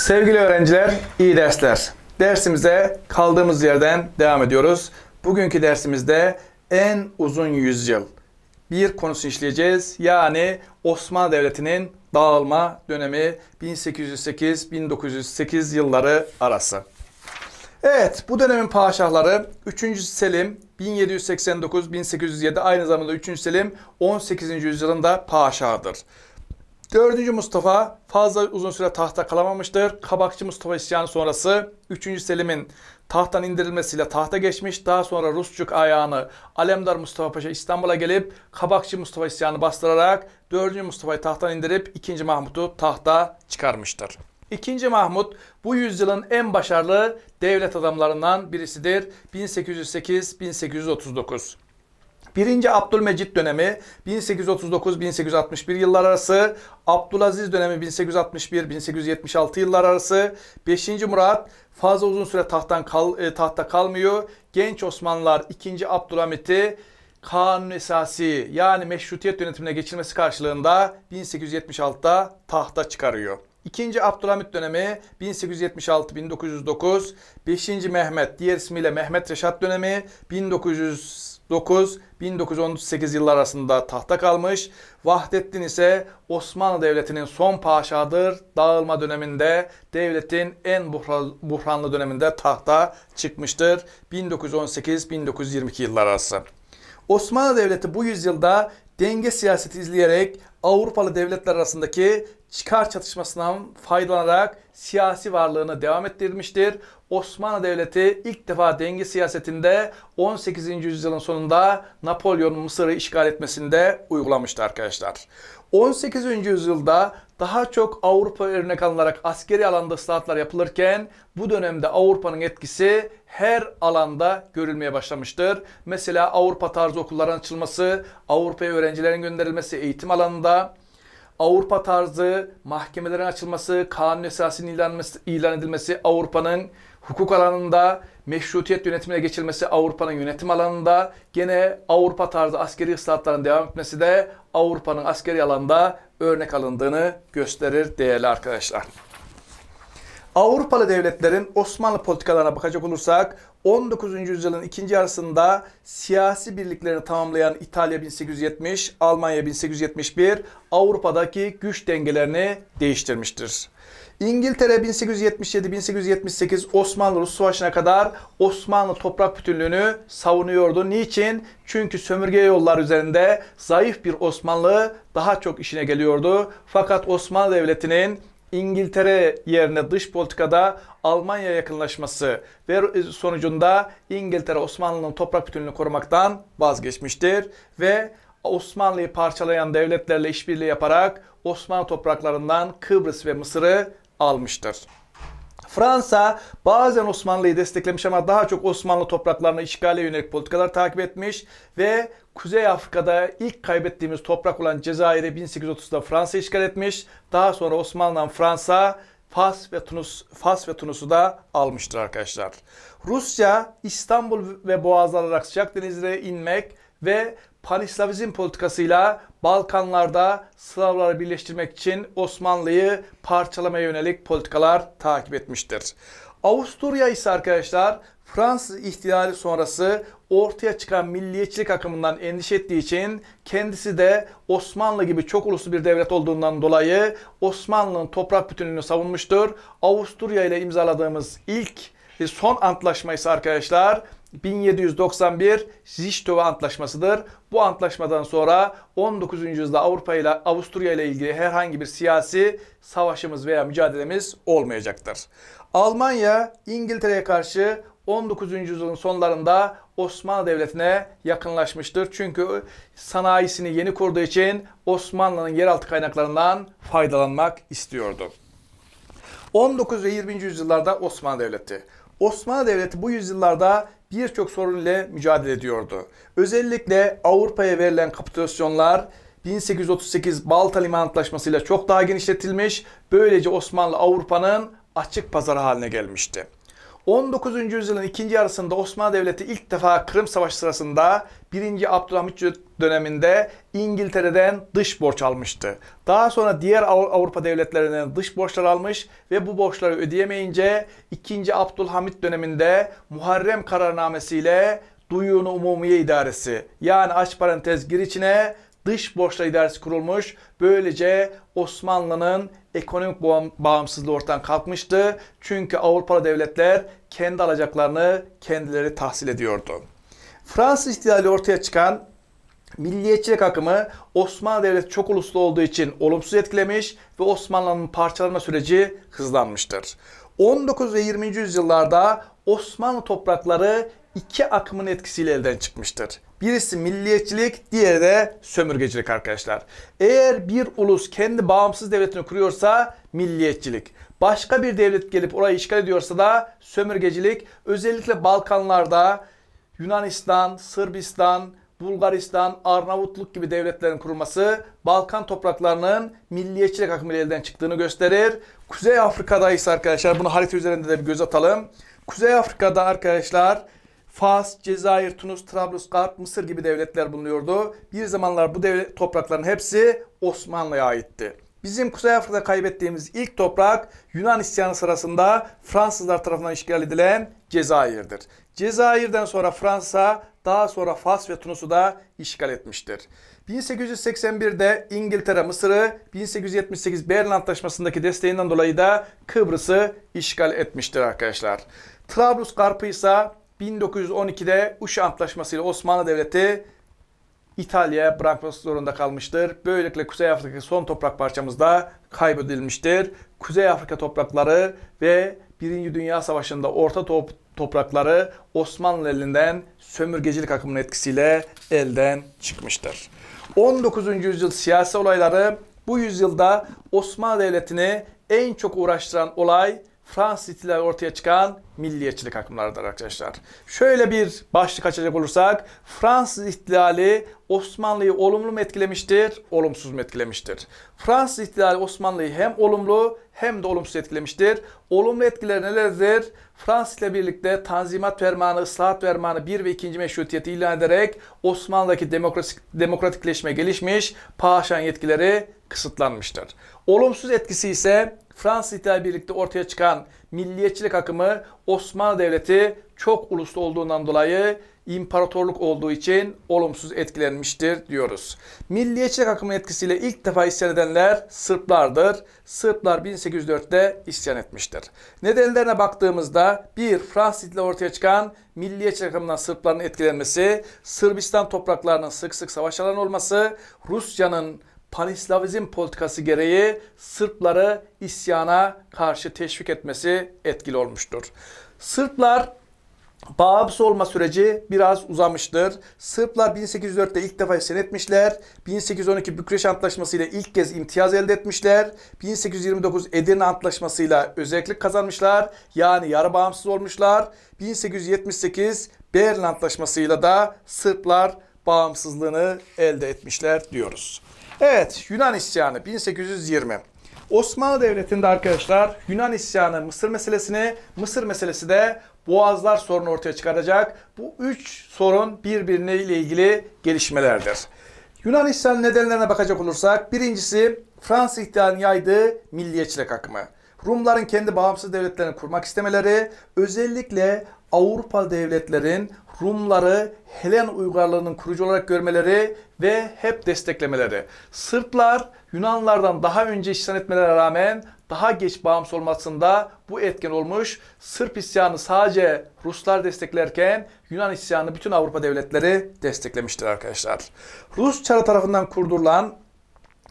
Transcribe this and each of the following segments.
Sevgili öğrenciler, iyi dersler. Dersimize kaldığımız yerden devam ediyoruz. Bugünkü dersimizde en uzun yüzyıl bir konusunu işleyeceğiz. Yani Osmanlı Devleti'nin dağılma dönemi 1808-1908 yılları arası. Evet, bu dönemin padişahları 3. Selim 1789-1807 aynı zamanda 3. Selim 18. yüzyılında padişahıdır. Dördüncü Mustafa fazla uzun süre tahta kalamamıştır. Kabakçı Mustafa isyanı sonrası 3. Selim'in tahttan indirilmesiyle tahta geçmiş. Daha sonra Rusçuk ayağını Alemdar Mustafa Paşa İstanbul'a gelip Kabakçı Mustafa isyanı bastırarak 4. Mustafa'yı tahttan indirip 2. Mahmut'u tahta çıkarmıştır. 2. Mahmut bu yüzyılın en başarılı devlet adamlarından birisidir. 1808-1839. 1. Abdülmecit dönemi 1839-1861 yıllar arası, Abdülaziz dönemi 1861-1876 yıllar arası, 5. Murat fazla uzun süre tahttan kal, e, tahta kalmıyor. Genç Osmanlılar 2. Abdülhamit'i kanun esası yani meşrutiyet yönetimine geçirmesi karşılığında 1876'da tahta çıkarıyor. 2. Abdülhamit dönemi 1876-1909, 5. Mehmet diğer ismiyle Mehmet Reşat dönemi 1900 1938 yıllar arasında tahta kalmış. Vahdettin ise Osmanlı Devleti'nin son paşadır. Dağılma döneminde devletin en buhranlı döneminde tahta çıkmıştır. 1918-1922 yıllar arası. Osmanlı Devleti bu yüzyılda denge siyaseti izleyerek Avrupalı devletler arasındaki çıkar çatışmasından faydalanarak siyasi varlığını devam ettirmiştir. Osmanlı Devleti ilk defa denge siyasetinde 18. yüzyılın sonunda Napolyon'un Mısır'ı işgal etmesinde uygulamıştı arkadaşlar. 18. yüzyılda daha çok Avrupa örnek alınarak askeri alanda ıslahatlar yapılırken bu dönemde Avrupa'nın etkisi her alanda görülmeye başlamıştır. Mesela Avrupa tarzı okulların açılması, Avrupa'ya öğrencilerin gönderilmesi eğitim alanında, Avrupa tarzı mahkemelerin açılması, kanun esasının ilan, ilan edilmesi, Avrupa'nın hukuk alanında meşrutiyet yönetimine geçilmesi, Avrupa'nın yönetim alanında gene Avrupa tarzı askeri ıslahatların devam etmesi de Avrupa'nın askeri alanda örnek alındığını gösterir değerli arkadaşlar. Avrupalı devletlerin Osmanlı politikalarına bakacak olursak 19. yüzyılın ikinci yarısında siyasi birliklerini tamamlayan İtalya 1870, Almanya 1871 Avrupa'daki güç dengelerini değiştirmiştir. İngiltere 1877-1878 Osmanlı-Rus Savaşı'na kadar Osmanlı toprak bütünlüğünü savunuyordu. Niçin? Çünkü sömürge yollar üzerinde zayıf bir Osmanlı daha çok işine geliyordu. Fakat Osmanlı Devleti'nin İngiltere yerine dış politikada Almanya yakınlaşması ve sonucunda İngiltere Osmanlı'nın toprak bütünlüğünü korumaktan vazgeçmiştir ve Osmanlı'yı parçalayan devletlerle işbirliği yaparak Osmanlı topraklarından Kıbrıs ve Mısır'ı almıştır. Fransa bazen Osmanlı'yı desteklemiş ama daha çok Osmanlı topraklarını işgale yönelik politikalar takip etmiş ve Kuzey Afrika'da ilk kaybettiğimiz toprak olan Cezayir'i 1830'da Fransa işgal etmiş. Daha sonra Osmanlı'dan Fransa Fas ve Tunus Fas ve Tunus'u da almıştır arkadaşlar. Rusya İstanbul ve Boğaz alarak sıcak denizlere inmek ve panislavizm politikasıyla Balkanlarda Slavları birleştirmek için Osmanlı'yı parçalamaya yönelik politikalar takip etmiştir. Avusturya ise arkadaşlar Fransız ihtilali sonrası ortaya çıkan milliyetçilik akımından endişe ettiği için kendisi de Osmanlı gibi çok uluslu bir devlet olduğundan dolayı Osmanlı'nın toprak bütünlüğünü savunmuştur. Avusturya ile imzaladığımız ilk e, son antlaşma ise arkadaşlar 1791 Ziştova Antlaşması'dır. Bu antlaşmadan sonra 19. yüzyılda Avrupa ile Avusturya ile ilgili herhangi bir siyasi savaşımız veya mücadelemiz olmayacaktır. Almanya İngiltere'ye karşı 19. yüzyılın sonlarında Osmanlı Devleti'ne yakınlaşmıştır. Çünkü sanayisini yeni kurduğu için Osmanlı'nın yeraltı kaynaklarından faydalanmak istiyordu. 19 ve 20. yüzyıllarda Osmanlı Devleti. Osmanlı Devleti bu yüzyıllarda birçok sorun ile mücadele ediyordu. Özellikle Avrupa'ya verilen kapitülasyonlar 1838 Balta Liman Antlaşması ile çok daha genişletilmiş. Böylece Osmanlı Avrupa'nın açık pazarı haline gelmişti. 19. yüzyılın ikinci yarısında Osmanlı Devleti ilk defa Kırım Savaşı sırasında 1. Abdülhamit döneminde İngiltere'den dış borç almıştı. Daha sonra diğer Avrupa devletlerinden dış borçlar almış ve bu borçları ödeyemeyince 2. Abdülhamit döneminde Muharrem kararnamesiyle Duyun Umumiye İdaresi yani aç parantez gir içine dış borçla idaresi kurulmuş. Böylece Osmanlı'nın ekonomik bağımsızlığı ortadan kalkmıştı. Çünkü Avrupalı devletler kendi alacaklarını kendileri tahsil ediyordu. Fransız ihtilali ortaya çıkan milliyetçilik akımı Osmanlı Devleti çok uluslu olduğu için olumsuz etkilemiş ve Osmanlı'nın parçalanma süreci hızlanmıştır. 19 ve 20. yüzyıllarda Osmanlı toprakları iki akımın etkisiyle elden çıkmıştır. Birisi milliyetçilik, diğeri de sömürgecilik arkadaşlar. Eğer bir ulus kendi bağımsız devletini kuruyorsa milliyetçilik. Başka bir devlet gelip orayı işgal ediyorsa da sömürgecilik. Özellikle Balkanlarda Yunanistan, Sırbistan, Bulgaristan, Arnavutluk gibi devletlerin kurulması Balkan topraklarının milliyetçilik akımıyla elden çıktığını gösterir. Kuzey Afrika'da ise arkadaşlar bunu harita üzerinde de bir göz atalım. Kuzey Afrika'da arkadaşlar Fas, Cezayir, Tunus, Trablusgarp, Mısır gibi devletler bulunuyordu. Bir zamanlar bu devlet toprakların hepsi Osmanlı'ya aitti. Bizim Kuzey Afrika'da kaybettiğimiz ilk toprak Yunan isyanı sırasında Fransızlar tarafından işgal edilen Cezayir'dir. Cezayir'den sonra Fransa, daha sonra Fas ve Tunus'u da işgal etmiştir. 1881'de İngiltere Mısır'ı 1878 Berlin Antlaşması'ndaki desteğinden dolayı da Kıbrıs'ı işgal etmiştir arkadaşlar. Trablusgarp'ı ise 1912'de Uşa Antlaşması ile Osmanlı Devleti İtalya'ya bırakması zorunda kalmıştır. Böylelikle Kuzey Afrika son toprak parçamızda kaybedilmiştir. Kuzey Afrika toprakları ve Birinci Dünya Savaşı'nda Orta top toprakları Osmanlı elinden sömürgecilik akımının etkisiyle elden çıkmıştır. 19. yüzyıl siyasi olayları bu yüzyılda Osmanlı Devleti'ni en çok uğraştıran olay Fransız ortaya çıkan milliyetçilik akımlarıdır arkadaşlar. Şöyle bir başlık açacak olursak Fransız ihtilali Osmanlı'yı olumlu mu etkilemiştir, olumsuz mu etkilemiştir? Fransız ihtilali Osmanlı'yı hem olumlu hem de olumsuz etkilemiştir. Olumlu etkileri nelerdir? Fransız ile birlikte Tanzimat Fermanı, Islahat Fermanı 1 ve 2. Meşrutiyeti ilan ederek Osmanlı'daki demokratik, demokratikleşme gelişmiş, paşan yetkileri kısıtlanmıştır. Olumsuz etkisi ise Fransız İtalya birlikte ortaya çıkan milliyetçilik akımı Osmanlı Devleti çok uluslu olduğundan dolayı imparatorluk olduğu için olumsuz etkilenmiştir diyoruz. Milliyetçilik akımının etkisiyle ilk defa isyan edenler Sırplardır. Sırplar 1804'te isyan etmiştir. Nedenlerine baktığımızda bir Fransız ile ortaya çıkan milliyetçilik akımından Sırpların etkilenmesi, Sırbistan topraklarının sık sık savaş alanı olması, Rusya'nın Panislavizm politikası gereği Sırpları isyana karşı teşvik etmesi etkili olmuştur. Sırplar Bağımsız olma süreci biraz uzamıştır. Sırplar 1804'te ilk defa isyan etmişler. 1812 Bükreş Antlaşması ile ilk kez imtiyaz elde etmişler. 1829 Edirne Antlaşması ile özellik kazanmışlar. Yani yarı bağımsız olmuşlar. 1878 Berlin Antlaşması ile de Sırplar bağımsızlığını elde etmişler diyoruz. Evet Yunan isyanı 1820. Osmanlı Devleti'nde arkadaşlar Yunan isyanı Mısır meselesini, Mısır meselesi de Boğazlar sorunu ortaya çıkaracak. Bu üç sorun birbirine ile ilgili gelişmelerdir. Yunan isyanı nedenlerine bakacak olursak birincisi Fransa ihtilalinin yaydığı milliyetçilik akımı. Rumların kendi bağımsız devletlerini kurmak istemeleri özellikle Avrupa devletlerin Rumları Helen uygarlığının kurucu olarak görmeleri ve hep desteklemeleri. Sırplar Yunanlardan daha önce isyan etmelerine rağmen daha geç bağımsız olmasında bu etken olmuş. Sırp isyanı sadece Ruslar desteklerken Yunan isyanı bütün Avrupa devletleri desteklemiştir arkadaşlar. Rus çarı tarafından kurdurulan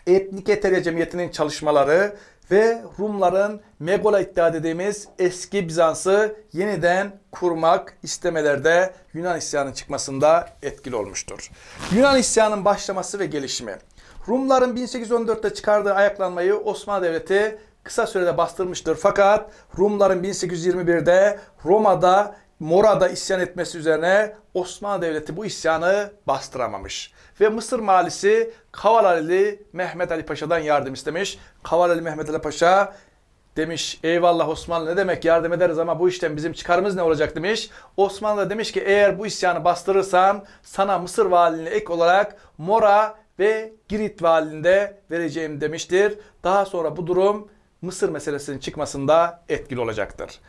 etnik eterya cemiyetinin çalışmaları ve Rumların Megola iddia dediğimiz eski Bizans'ı yeniden kurmak istemelerde Yunan isyanının çıkmasında etkili olmuştur. Yunan isyanının başlaması ve gelişimi. Rumların 1814'te çıkardığı ayaklanmayı Osmanlı Devleti kısa sürede bastırmıştır. Fakat Rumların 1821'de Roma'da Mora'da isyan etmesi üzerine Osmanlı Devleti bu isyanı bastıramamış. Ve Mısır valisi Kavalali Mehmet Ali Paşa'dan yardım istemiş. Kavalali Mehmet Ali Paşa demiş eyvallah Osmanlı ne demek yardım ederiz ama bu işten bizim çıkarımız ne olacak demiş. Osmanlı da demiş ki eğer bu isyanı bastırırsan sana Mısır valiliğine ek olarak Mora ve Girit valiliğinde vereceğim demiştir. Daha sonra bu durum Mısır meselesinin çıkmasında etkili olacaktır.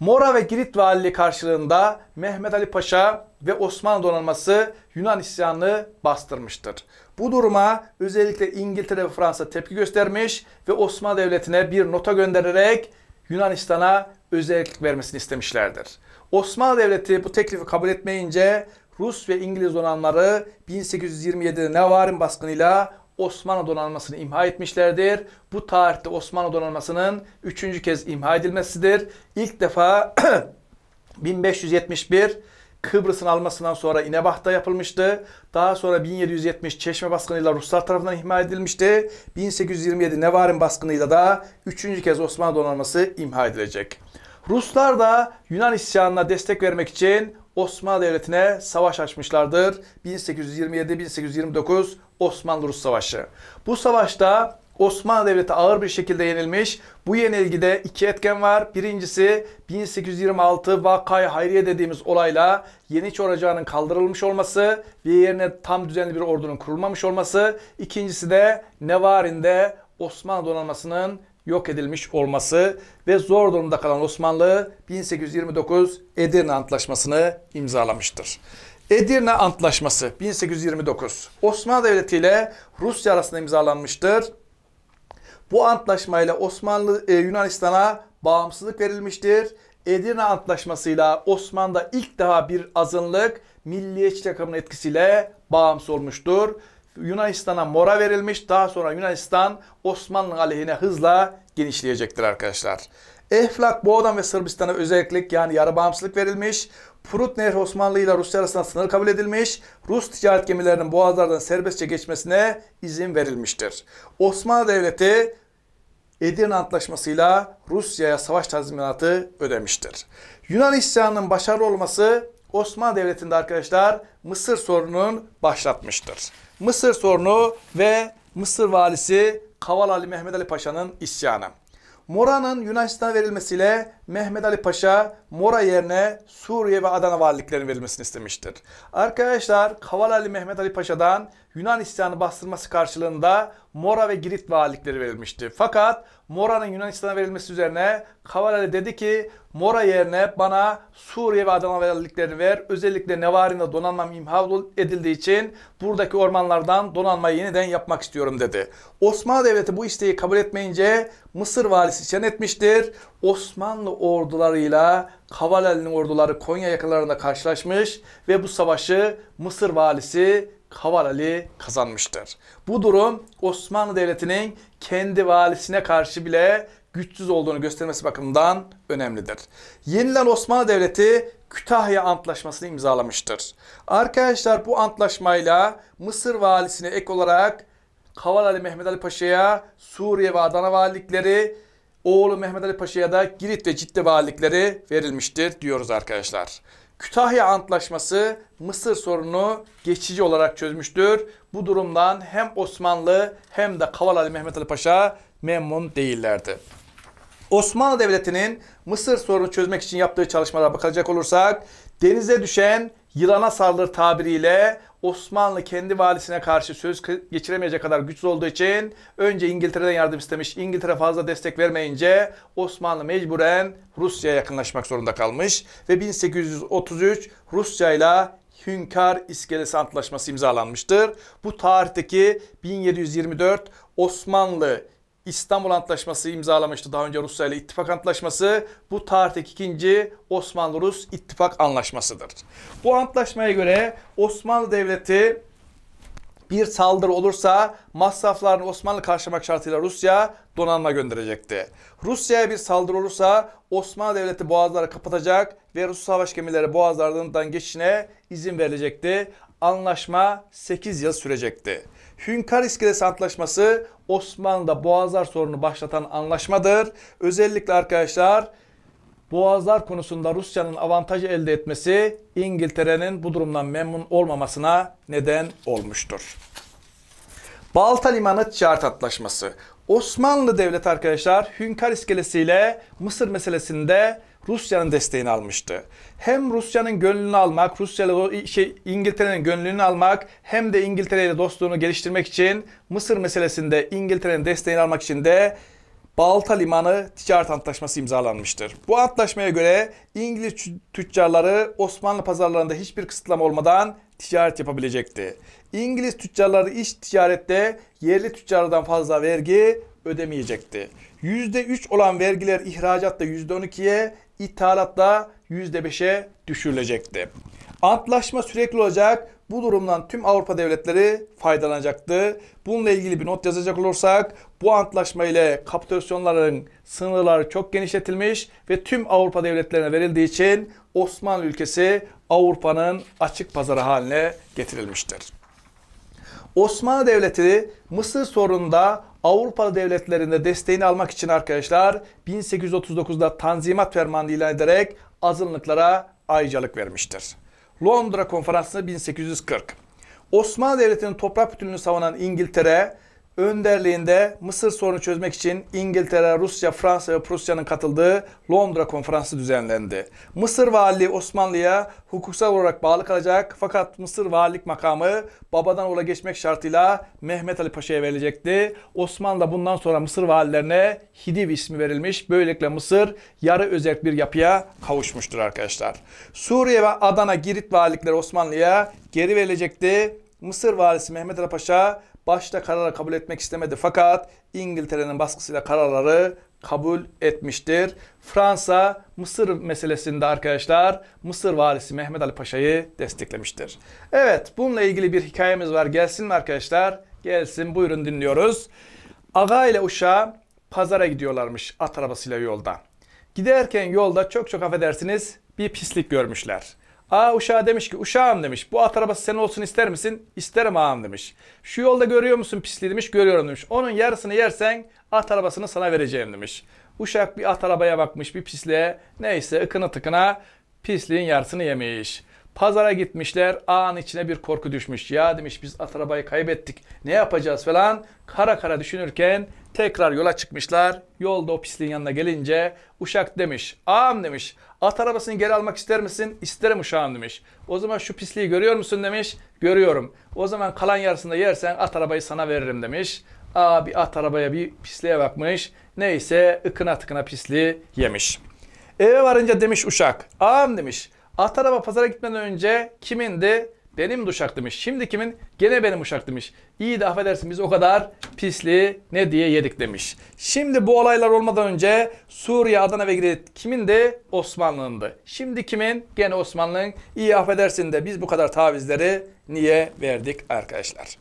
Mora ve Girit valiliği karşılığında Mehmet Ali Paşa ve Osmanlı donanması Yunan isyanını bastırmıştır. Bu duruma özellikle İngiltere ve Fransa tepki göstermiş ve Osmanlı Devleti'ne bir nota göndererek Yunanistan'a özellik vermesini istemişlerdir. Osmanlı Devleti bu teklifi kabul etmeyince Rus ve İngiliz donanmaları 1827'de Navarin baskınıyla Osmanlı donanmasını imha etmişlerdir. Bu tarihte Osmanlı donanmasının üçüncü kez imha edilmesidir. İlk defa 1571 Kıbrıs'ın almasından sonra İnebah'ta yapılmıştı. Daha sonra 1770 Çeşme baskınıyla Ruslar tarafından imha edilmişti. 1827 Nevarin baskınıyla da üçüncü kez Osmanlı donanması imha edilecek. Ruslar da Yunan isyanına destek vermek için Osmanlı Devleti'ne savaş açmışlardır. 1827-1829 Osmanlı-Rus Savaşı. Bu savaşta Osmanlı Devleti ağır bir şekilde yenilmiş. Bu yenilgide iki etken var. Birincisi 1826 Vakay Hayriye dediğimiz olayla Yeniç Ocağı'nın kaldırılmış olması ve yerine tam düzenli bir ordunun kurulmamış olması. İkincisi de Nevarin'de Osmanlı donanmasının yok edilmiş olması ve zor durumda kalan Osmanlı 1829 Edirne Antlaşması'nı imzalamıştır. Edirne Antlaşması 1829 Osmanlı Devleti ile Rusya arasında imzalanmıştır. Bu antlaşmayla Osmanlı e, Yunanistan'a bağımsızlık verilmiştir. Edirne Antlaşması'yla Osmanlı'da ilk daha bir azınlık milliyetçi takımın etkisiyle bağımsız olmuştur. Yunanistan'a mora verilmiş. Daha sonra Yunanistan Osmanlı aleyhine hızla genişleyecektir arkadaşlar. Eflak, Boğdan ve Sırbistan'a özellik yani yarı bağımsızlık verilmiş. Prut Nehri Osmanlı ile Rusya arasında sınır kabul edilmiş. Rus ticaret gemilerinin boğazlardan serbestçe geçmesine izin verilmiştir. Osmanlı Devleti Edirne Antlaşması'yla Rusya'ya savaş tazminatı ödemiştir. Yunan isyanının başarılı olması Osmanlı Devleti'nde arkadaşlar Mısır sorununun başlatmıştır. Mısır sorunu ve Mısır valisi Kaval Ali Mehmet Ali Paşa'nın isyanı. Mora'nın Yunanistan'a verilmesiyle Mehmet Ali Paşa Mora yerine Suriye ve Adana valiliklerinin verilmesini istemiştir. Arkadaşlar Kaval Ali Mehmet Ali Paşa'dan Yunanistan'ı bastırması karşılığında Mora ve Girit valilikleri verilmişti. Fakat Mora'nın Yunanistan'a verilmesi üzerine Kavalari dedi ki Mora yerine bana Suriye ve Adana valiliklerini ver. Özellikle Nevarin'de donanmam imha edildiği için buradaki ormanlardan donanmayı yeniden yapmak istiyorum dedi. Osmanlı Devleti bu isteği kabul etmeyince Mısır valisi isyan etmiştir. Osmanlı ordularıyla Kavalari'nin orduları Konya yakalarında karşılaşmış ve bu savaşı Mısır valisi Kaval kazanmıştır. Bu durum Osmanlı Devleti'nin kendi valisine karşı bile güçsüz olduğunu göstermesi bakımından önemlidir. Yenilen Osmanlı Devleti Kütahya Antlaşması'nı imzalamıştır. Arkadaşlar bu antlaşmayla Mısır valisine ek olarak Kaval Ali Mehmet Ali Paşa'ya Suriye ve Adana valilikleri, oğlu Mehmet Ali Paşa'ya da Girit ve Cidde valilikleri verilmiştir diyoruz arkadaşlar. Kütahya Antlaşması Mısır sorunu geçici olarak çözmüştür. Bu durumdan hem Osmanlı hem de Kavalali Mehmet Ali Paşa memnun değillerdi. Osmanlı Devleti'nin Mısır sorunu çözmek için yaptığı çalışmalara bakacak olursak denize düşen yılana saldır tabiriyle Osmanlı kendi valisine karşı söz geçiremeyecek kadar güçsüz olduğu için önce İngiltere'den yardım istemiş. İngiltere fazla destek vermeyince Osmanlı mecburen Rusya'ya yakınlaşmak zorunda kalmış ve 1833 Rusya ile Hünkar İskelesi Antlaşması imzalanmıştır. Bu tarihteki 1724 Osmanlı İstanbul Antlaşması imzalamıştı daha önce Rusya ile ittifak antlaşması. Bu tarihteki ikinci Osmanlı-Rus ittifak anlaşmasıdır. Bu antlaşmaya göre Osmanlı Devleti bir saldırı olursa masraflarını Osmanlı karşılamak şartıyla Rusya donanma gönderecekti. Rusya'ya bir saldırı olursa Osmanlı Devleti boğazları kapatacak ve Rus savaş gemileri boğazlarından geçişine izin verilecekti. Anlaşma 8 yıl sürecekti. Hünkar İskeles Antlaşması Osmanlı'da boğazlar sorunu başlatan anlaşmadır. Özellikle arkadaşlar boğazlar konusunda Rusya'nın avantajı elde etmesi İngiltere'nin bu durumdan memnun olmamasına neden olmuştur. Balta Limanı Çart Antlaşması Osmanlı Devleti arkadaşlar Hünkar İskelesi ile Mısır meselesinde Rusya'nın desteğini almıştı. Hem Rusya'nın gönlünü almak, Rusya'lı şey İngiltere'nin gönlünü almak hem de İngiltere ile dostluğunu geliştirmek için Mısır meselesinde İngiltere'nin desteğini almak için de Balta Limanı Ticaret Antlaşması imzalanmıştır. Bu antlaşmaya göre İngiliz tüccarları Osmanlı pazarlarında hiçbir kısıtlama olmadan ticaret yapabilecekti. İngiliz tüccarları iş ticarette yerli tüccarlardan fazla vergi ödemeyecekti. %3 olan vergiler ihracatta %12'ye, ithalatta %5'e düşürülecekti. Antlaşma sürekli olacak bu durumdan tüm Avrupa devletleri faydalanacaktı. Bununla ilgili bir not yazacak olursak bu antlaşma ile kapitülasyonların sınırları çok genişletilmiş ve tüm Avrupa devletlerine verildiği için Osmanlı ülkesi Avrupa'nın açık pazarı haline getirilmiştir. Osmanlı Devleti Mısır sorununda Avrupalı devletlerinde desteğini almak için arkadaşlar 1839'da Tanzimat Fermanı ilan ederek azınlıklara ayrıcalık vermiştir. Londra Konferansı 1840. Osmanlı Devleti'nin toprak bütünlüğünü savunan İngiltere önderliğinde Mısır sorunu çözmek için İngiltere, Rusya, Fransa ve Prusya'nın katıldığı Londra konferansı düzenlendi. Mısır valiliği Osmanlı'ya hukuksal olarak bağlı kalacak fakat Mısır valilik makamı babadan oğula geçmek şartıyla Mehmet Ali Paşa'ya verilecekti. Osmanlı'da bundan sonra Mısır valilerine Hidiv ismi verilmiş. Böylelikle Mısır yarı özel bir yapıya kavuşmuştur arkadaşlar. Suriye ve Adana, Girit valilikleri Osmanlı'ya geri verilecekti. Mısır valisi Mehmet Ali Paşa başta kararı kabul etmek istemedi fakat İngiltere'nin baskısıyla kararları kabul etmiştir. Fransa Mısır meselesinde arkadaşlar Mısır valisi Mehmet Ali Paşa'yı desteklemiştir. Evet bununla ilgili bir hikayemiz var. Gelsin mi arkadaşlar? Gelsin buyurun dinliyoruz. Aga ile uşağı pazara gidiyorlarmış at arabasıyla yolda. Giderken yolda çok çok affedersiniz bir pislik görmüşler. Aa uşağı demiş ki uşağım demiş. Bu at arabası senin olsun ister misin? İsterim ağam demiş. Şu yolda görüyor musun pisliği demiş. Görüyorum demiş. Onun yarısını yersen at arabasını sana vereceğim demiş. Uşak bir at arabaya bakmış bir pisliğe. Neyse ıkını tıkına pisliğin yarısını yemiş. Pazara gitmişler. Ağın içine bir korku düşmüş. Ya demiş biz at arabayı kaybettik. Ne yapacağız falan. Kara kara düşünürken tekrar yola çıkmışlar. Yolda o pisliğin yanına gelince uşak demiş. Ağam demiş. At arabasını geri almak ister misin? İsterim uşağım demiş. O zaman şu pisliği görüyor musun demiş. Görüyorum. O zaman kalan yarısını yersen at arabayı sana veririm demiş. Aa bir at arabaya bir pisliğe bakmış. Neyse ıkına tıkına pisliği yemiş. Eve varınca demiş uşak. Ağam demiş. At araba pazara gitmeden önce kimindi? Benim de uşak demiş. Şimdi kimin? Gene benim uşak demiş. İyi de affedersin biz o kadar pisliği ne diye yedik demiş. Şimdi bu olaylar olmadan önce Suriye, Adana ve Girit kimindi? Osmanlı'ndı. Şimdi kimin? Gene Osmanlı'nın. İyi affedersin de biz bu kadar tavizleri niye verdik arkadaşlar?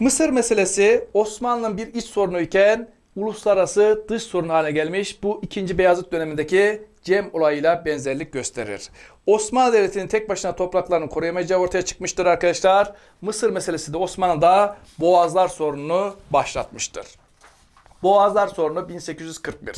Mısır meselesi Osmanlı'nın bir iç sorunu iken uluslararası dış sorun haline gelmiş. Bu ikinci Beyazıt dönemindeki Cem olayıyla benzerlik gösterir. Osmanlı Devleti'nin tek başına topraklarını koruyamayacağı ortaya çıkmıştır arkadaşlar. Mısır meselesi de Osmanlı'da Boğazlar sorununu başlatmıştır. Boğazlar sorunu 1841.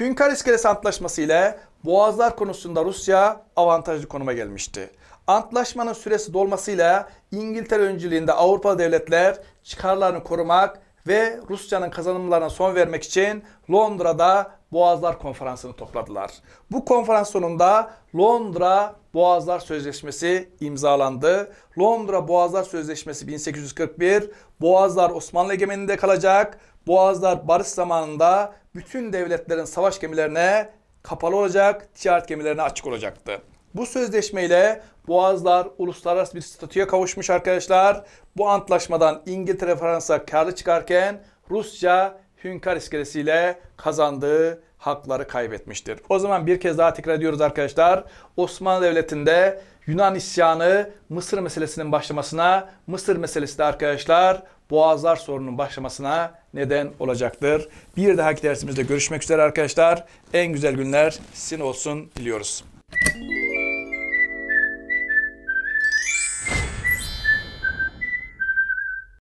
Hünkar İskeles Antlaşması ile Boğazlar konusunda Rusya avantajlı konuma gelmişti. Antlaşmanın süresi dolmasıyla İngiltere öncülüğünde Avrupa devletler çıkarlarını korumak ve Rusya'nın kazanımlarına son vermek için Londra'da Boğazlar Konferansı'nı topladılar. Bu konferans sonunda Londra Boğazlar Sözleşmesi imzalandı. Londra Boğazlar Sözleşmesi 1841, Boğazlar Osmanlı egemeninde kalacak. Boğazlar barış zamanında bütün devletlerin savaş gemilerine kapalı olacak, ticaret gemilerine açık olacaktı. Bu sözleşmeyle Boğazlar uluslararası bir statüye kavuşmuş arkadaşlar. Bu antlaşmadan İngiltere Fransa karlı çıkarken Rusya hünkar iskelesiyle kazandığı hakları kaybetmiştir. O zaman bir kez daha tekrar ediyoruz arkadaşlar. Osmanlı Devleti'nde Yunan isyanı Mısır meselesinin başlamasına, Mısır meselesi de arkadaşlar Boğazlar sorununun başlamasına neden olacaktır. Bir dahaki dersimizde görüşmek üzere arkadaşlar. En güzel günler sizin olsun diliyoruz.